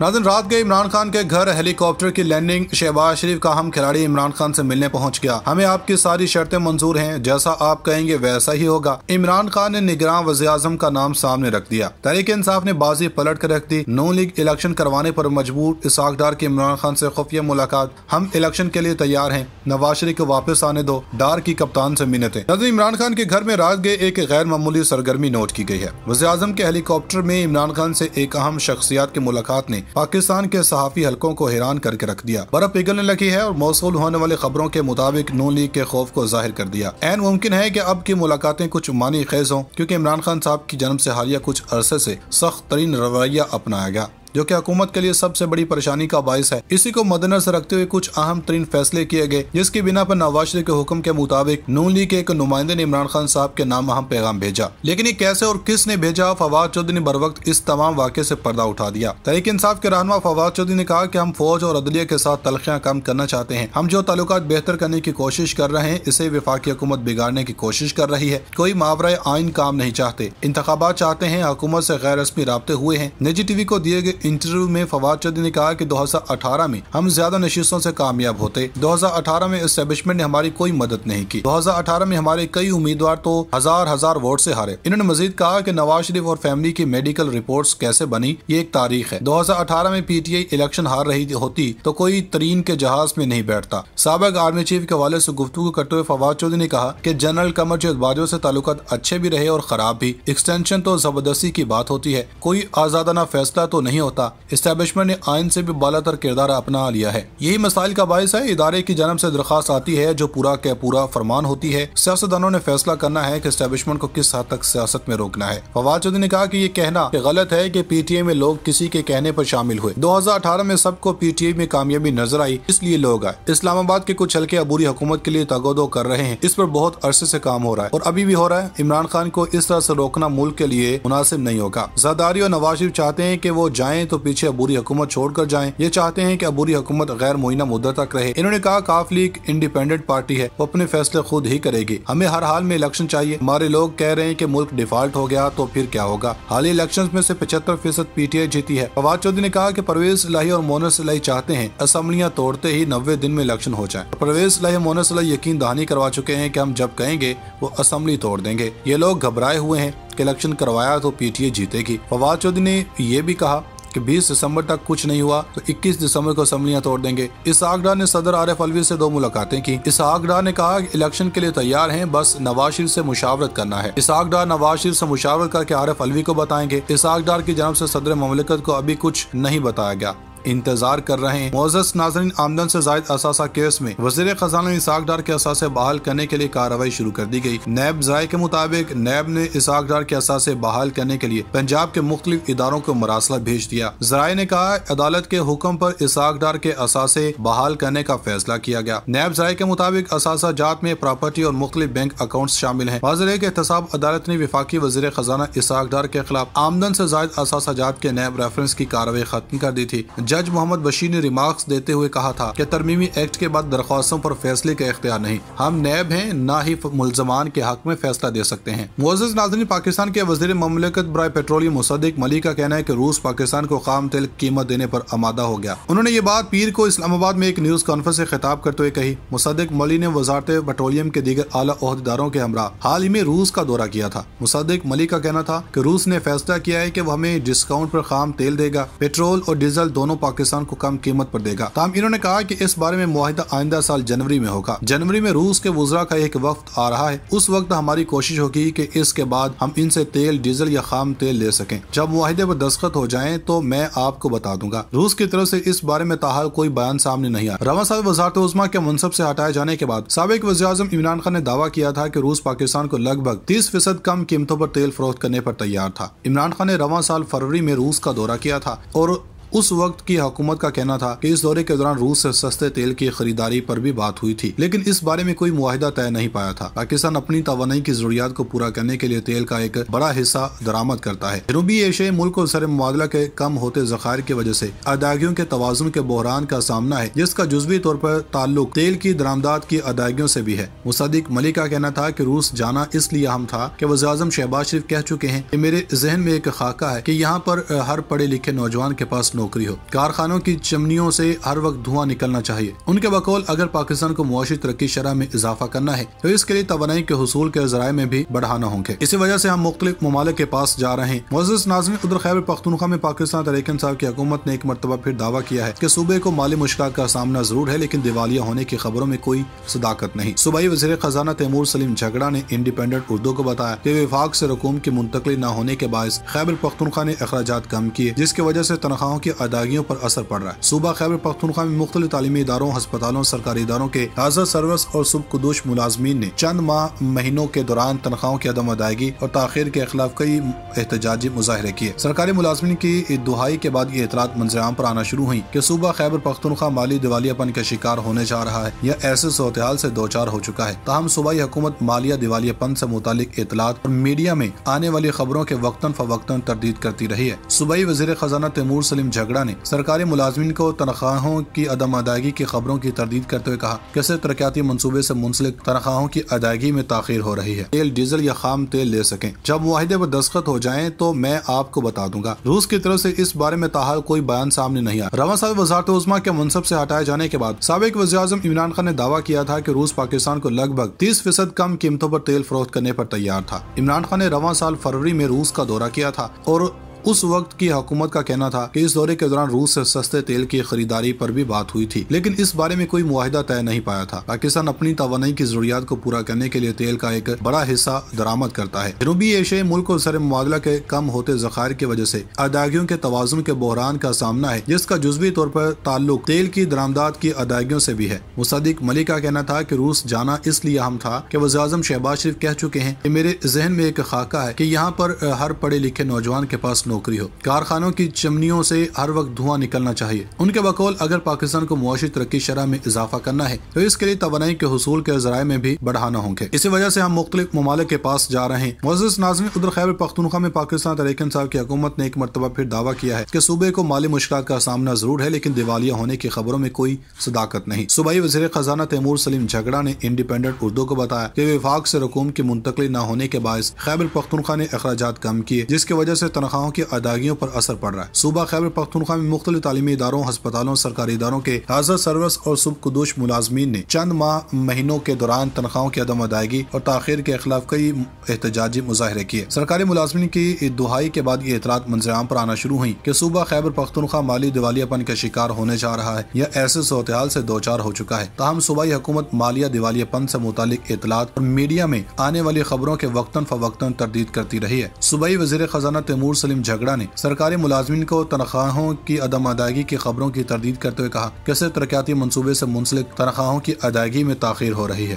नाजन रात गए इमरान खान के घर हेलीकॉप्टर की लैंडिंग शहबाज शरीफ का हम खिलाड़ी इमरान खान से मिलने पहुंच गया हमें आपकी सारी शर्तें मंजूर हैं जैसा आप कहेंगे वैसा ही होगा इमरान खान ने निगरान वजी का नाम सामने रख दिया तहरीक इंसाफ ने बाजी पलट कर रख दी नू लीग इलेक्शन करवाने आरोप मजबूर इसाक डार की इमरान खान ऐसी खुफिया मुलाकात हम इलेक्शन के लिए तैयार है नवाज शरीफ को वापस आने दो डार की कप्तान मिनत है नजर इमरान खान के घर में रात गए एक गैर मामूली सरगर्मी नोट की गयी है वजी के हेलीकॉप्टर में इमरान खान ऐसी एक अहम शख्सियात की मुलाकात ने पाकिस्तान के सहाफी हल्कों को हैरान करके रख दिया बर्फ पिघलने लगी है और मौसू होने वाली खबरों के मुताबिक नू लीग के खौफ को जाहिर कर दिया एन मुमकिन है की अब की मुलाकातें कुछ मानी खेज हों क्यूँकी इमरान खान साहब की जन्म से हालिया कुछ अरसे ऐसी सख्त तरीन रवैया अपनाया गया जो की हुकूमत के लिए सबसे बड़ी परेशानी का बायस है इसी को मद्देनजर रखते हुए कुछ अहम तरीन फैसले किए गए जिसकी बिना पर नवाज शरीफ के हुक्म के मुताबिक नून लीग के एक नुमाइंदे ने इमरान खान साहब के नाम अहम पैगाम भेजा लेकिन ये कैसे और किसने भेजा फवाद चौधरी ने बर वक्त इस तमाम वाक्य ऐसी पर्दा उठा दिया तहरीक इंसाफ के रहनमा फवाद चौधरी ने कहा की हम फौज और अदलिया के साथ तलखियाँ कम करना चाहते हैं हम जो ताल्लुक बेहतर करने की कोशिश कर रहे हैं इसे विफाकी हुकूमत बिगाड़ने की कोशिश कर रही है कोई मावरा आइन काम नहीं चाहते इंतबात चाहते हैं हुकूमत ऐसी गैर रस्मी रबते हुए हैं निजी टीवी को दिए गए इंटरव्यू में फवाद चौधरी ने कहा कि 2018 में हम ज्यादा नशीसों से कामयाब होते 2018 में स्टेब्लिशमेंट ने हमारी कोई मदद नहीं की 2018 में हमारे कई उम्मीदवार तो हजार हजार वोट से हारे इन्होंने मजीद कहा कि नवाज शरीफ और फैमिली की मेडिकल रिपोर्ट्स कैसे बनी ये एक तारीख है 2018 में पीटीआई इलेक्शन हार रही होती तो कोई तरीन के जहाज में नहीं बैठता सबक आर्मी चीफ के हवाले ऐसी गुफ्तु करते हुए फवाद चौधरी ने कहा की जनरल कमर जद बाजो ऐसी ताल्लुक अच्छे भी रहे और खराब भी एक्सटेंशन तो जबरदस्ती की बात होती है कोई आजादाना फैसला तो नहीं होता इस्टेबलिशमेंट ने आयन से भी बालातर किरदार अपना लिया है यही मसाइल का बायस है इदारे की जन्म ऐसी दरखास्त आती है जो पूरा के पूरा फरमान होती है सियासतदानों ने फैसला करना है की स्टैब्लिशमेंट को किस हद तक सियासत में रोकना है फवाद चौधरी ने कहा की ये कहना गलत है की पीटीए में लोग किसी के कहने आरोप शामिल हुए दो हजार अठारह में सबको पीटीए में कामयाबी नजर आई इसलिए लोग आए इस्लामाबाद के कुछ हल्के अबूरी हुकूमत के लिए तगोदो कर रहे हैं इस पर बहुत अरसे ऐसी काम हो रहा है और अभी भी हो रहा है इमरान खान को इस तरह ऐसी रोकना मुल्क के लिए मुनासिब नहीं होगा जरदारी और नवाज शरीफ चाहते हैं की वो जाए आए तो पीछे अबूरी हुकूमत छोड़कर जाएं ये चाहते हैं कि अबूरी हुकूमत गैर मुहिना मुद्दा तक रहे इन्होंने कहा काफ लीग इंडिपेंडेंट पार्टी है वो अपने फैसले खुद ही करेगी हमें हर हाल में इलेक्शन चाहिए हमारे लोग कह रहे हैं की मुल्क डिफॉल्ट हो गया तो फिर क्या होगा हाल ही इलेक्शन में ऐसी पचहत्तर फीसद पी टी आई जीती है फवाद चौधरी ने कहा की परवेज लाही और मोनस लाही चाहते हैं असम्बलियाँ तोड़ते ही नब्बे दिन में इलेक्शन हो जाए परवेज लाही मोनस लाही यकीन दहानी करवा चुके हैं की हम जब कहेंगे वो असम्बली तोड़ देंगे ये लोग घबराए हुए हैं इलेक्शन करवाया तो पीटीए जीतेगी फवाद चौधरी ने यह भी कहा कि 20 दिसंबर तक कुछ नहीं हुआ तो 21 दिसंबर को असम्बलियां तोड़ देंगे इस आगरा ने सदर आरिफ अलवी से दो मुलाकातें की इस आगरा ने कहा इलेक्शन के लिए तैयार हैं बस नवाज शरीफ से मुशावरत करना है इस आगरा नवाज शरीफ से मुशावरत करके आरिफ अलवी को बताएंगे इस डार की जनब से सदर ममलिकत को अभी कुछ नहीं बताया गया इंतजार कर रहे हैं मोजस नाजरीन आमदन से जायद असासा केस में वजीर खजाना इसाक डार के असासे बहाल करने के लिए कार्रवाई शुरू कर दी गई नैब जराये के मुताबिक नैब ने इसाक डार के असासे बहाल करने के लिए पंजाब के मुख्त इदारों को मरासला भेज दिया जराये ने कहा अदालत के हुक्म पर इसाक डार के असासे बहाल करने का फैसला किया गया नैब जराये के मुताबिक असासा जात में प्रॉपर्टी और मुख्त बैंक अकाउंट शामिल है वाजर के एहतसाब अदालत ने विफाकी वजीर खजाना इसाक डार के खिलाफ आमदन ऐसी जायद असासा जात के नैब रेफरेंस की कार्रवाई खत्म कर दी थी जज मोहम्मद बशीर ने रिमार्क्स देते हुए कहा था कि तरमीमी एक्ट के बाद दरख्वास्तों पर फैसले का इख्तियार नहीं हम नैब हैं न ही मुलजमान के हक में फैसला दे सकते हैं मोजिज नाजरीन पाकिस्तान के वजीर ममलिकत ब्राय पेट्रोलियम मुसदिक मलिक का कहना है की रूस पाकिस्तान को खाम तेल कीमत देने आरोप आमादा हो गया उन्होंने ये बात पीर को इस्लामाबाद में एक न्यूज कॉन्फ्रेंस ऐसी खिताब करते हुए कही मुसदिक मलिक ने वजारत पेट्रोलियम के दीगर आला अहदेदारों के हमरा हाल ही में रूस का दौरा किया था मुसदिक मलिक का कहना था की रूस ने फैसला किया है की वो हमें डिस्काउंट आरोप खाम तेल देगा पेट्रोल और डीजल दोनों पाकिस्तान को कम कीमत पर देगा तमाम इन्होंने कहा की इस बारे में मुहिदा आइंदा साल जनवरी में होगा जनवरी में रूस के वजरा का एक वक्त आ रहा है उस वक्त हमारी कोशिश होगी की इसके बाद हम इनसे तेल डीजल या खाम तेल ले सकें जब माहे पर दस्खत हो जाए तो मैं आपको बता दूंगा रूस की तरफ ऐसी इस बारे में ताहाल कोई बयान सामने नहीं आया रवा साहब वजारत उजमा के मनसब ऐसी हटाए जाने के बाद सबक वजी अजम इमरान खान ने दावा किया था की रूस पाकिस्तान को लगभग तीस फीसद कम कीमतों आरोप तेल फरोख्त करने आरोप तैयार था इमरान खान ने रवा साल फरवरी में रूस का दौरा किया था और उस वक्त की हुकूमत का कहना था कि इस दौरे के दौरान रूस से सस्ते तेल की खरीदारी पर भी बात हुई थी लेकिन इस बारे में कोई मुहिदा तय नहीं पाया था पाकिस्तान अपनी तो की जरूरत को पूरा करने के लिए तेल का एक बड़ा हिस्सा दरामद करता है जनूबी एशियाई मुल्क और सर मुबादला के कम होते जखायर की वजह ऐसी अदायगियों के तोजुन के बहरान का सामना है जिसका जुजवी तौर पर ताल्लुक तेल की दरामदाद की अदायगियों से भी है मुसदिक मलिक का कहना था की रूस जाना इसलिए अहम था की वजी अजम शहबाज शरीफ कह चुके हैं की मेरे जहन में एक खाका है की यहाँ पर हर पढ़े लिखे नौजवान के पास नौकरी हो कारखानों की चिमनियों से हर वक्त धुआं निकलना चाहिए उनके बकौल अगर पाकिस्तान को मुआशी तरक्की शरह में इजाफा करना है तो इसके लिए तोनाई के हसूल के जराये में भी बढ़ाना होंगे इसी वजह से हम मुख्तलि ममालिक के पास जा रहे हैं मोजिस नाजमी उदर खैबर पख्तनखा में पाकिस्तान तरीकन साहब की हुकूमत ने एक मरतबा फिर दावा किया है की सूबे को माली मुश्किल का सामना जरूर है लेकिन दिवालिया होने की खबरों में कोई सदाकत नहीं सूबाई वजीर खजाना तैमूर सलीम झगड़ा ने इंडिपेंडेंट उर्दू को बताया की विफाक ऐसी रकूम की मुंतकली न होने के बायस खैबर पख्तनखा ने अखराज कम किए जिसकी वजह ऐसी तनख्वाहों की की अदायगियों आरोप असर पड़ रहा है सूबा खैबर पख्तनखा में मुख्त तली इदारों हस्पतालों सरकारी इदारों के हाजर सर्विस और सुबकदोश मुलाजमीन ने चंद माह महीनों के दौरान तनख्वाहों की अदम अदायगी और तखिर के खिलाफ कई एहतजाजी मुजाहरे किए सरकारी मुलाजमन की दुहाई के बाद ये इतरात आम पर आना शुरू हुई की सूबा खैबर पख्तनख्वा माली दिवालियापन का शिकार होने जा रहा है या ऐसे सूरत हाल ऐसी दो चार हो चुका है तहम सूबाई हुकूमत मालिया दिवालियापन ऐसी मुतल इतलात और मीडिया में आने वाली खबरों के वक्ता फवक्ता तरदीद करती रही है सूबाई वजी खजाना तैमूर सलीम झगड़ा ने सरकारी मुलाजमन को तनख्वाहों की अदम अदायगी की खबरों की तरदीद करते हुए कहा कैसे तरक्याती मनसूबे ऐसी मुंसलिक तनख्वाहों की अदायगी में तखिर हो रही है तेल डीजल या खाम तेल ले सके जब माहे पर दस्खत हो जाए तो मैं आपको बता दूंगा रूस की तरफ ऐसी इस बारे में ताहाल कोई बयान सामने नहीं आया रवा साहब वजारत उजमा के मनसब ऐसी हटाए जाने के बाद सबक वजी अजम इमरान खान ने दावा किया था की रूस पाकिस्तान को लगभग तीस फीसद कम कीमतों आरोप तेल फरोख्त करने आरोप तैयार था इमरान खान ने रवा साल फरवरी में रूस का दौरा किया था और उस वक्त की हुकूमत का कहना था कि इस दौरे के दौरान रूस से सस्ते तेल की खरीदारी पर भी बात हुई थी लेकिन इस बारे में कोई मुहिदा तय नहीं पाया था पाकिस्तान अपनी तो की जरूरत को पूरा करने के लिए तेल का एक बड़ा हिस्सा दरामद करता है जनूबी एशियाई मुल्क और सर मुआदला के कम होते जखायर की वजह से अदायगियों के तोज़ुन के बहरान का सामना है जिसका जुजवी तौर पर ताल्लुक तेल की दरामदाद की अदायगियों से भी है मुसदिक मलिक का कहना था की रूस जाना इसलिए अहम था की वजी अजम शहबाज शरीफ कह चुके हैं की मेरे जहन में एक खाका है की यहाँ पर हर पढ़े लिखे नौजवान के पास नौकरी हो कारखानों की चिमनियों से हर वक्त धुआं निकलना चाहिए उनके बकौल अगर पाकिस्तान को मुआशी तरक्की शरह में इजाफा करना है तो इसके लिए तोनाई के हसूल के जराये में भी बढ़ाना होंगे इसी वजह ऐसी हम मुख्तलि ममालिक के पास जा रहे हैं मोजिस नाजमी उधर खैबर पख्तनखा में पाकिस्तान तरीकन साहब की हुकूमत ने एक मरतबा फिर दावा किया है की सूबे को माली मुश्किल का सामना जरूर है लेकिन दिवालिया होने की खबरों में कोई सदाकत नहीं सूबाई वजीर खजाना तैमूर सलीम झगड़ा ने इंडिपेंडेंट उर्दू को बताया की विफाक ऐसी रकूम की मुंतकली न होने के बायस खैबर पख्तनखा ने अखराज कम किए जिसकी वजह ऐसी तनख्वाहों की अदायगियों पर असर पड़ रहा है सूबा खैबर पख्तनखा में मुख्तलि तालीमी इदारों हस्पतालों सरकारी इदारों के हाजर सर्विस और सुबकदोश मुलाजमीन ने चंद माह महीनों के दौरान तनख्वाहों की अदम अदायगी और तखिर के खिलाफ कई एहतजाजी मुजाहरे किए सरकारी मुलाजमी की दुहाई के बाद ये इतरात मंजर आम पर आना शुरू हुई की सूबा खैबर पख्तनख्वा माली दिवालियापन का शिकार होने जा रहा है या ऐसे सूरत ऐसी दो चार हो चुका है तहम सूबाई हुकूमत मालिया दिवालियापन ऐसी मुतालिक इतलात और मीडिया में आने वाली खबरों के वक्ता फवक्ता तरदीद करती रही है सूबाई वजीर खजाना तैमूर सलीम झगड़ा ने सरकारी मुलाजमन को तनख्वाहों की अदम अदायगी की खबरों की तरदीद करते हुए कहा कैसे तरक्याती मनसूबे ऐसी मुंसलिक तनख्वाहों की अदायगी में तखिर हो रही है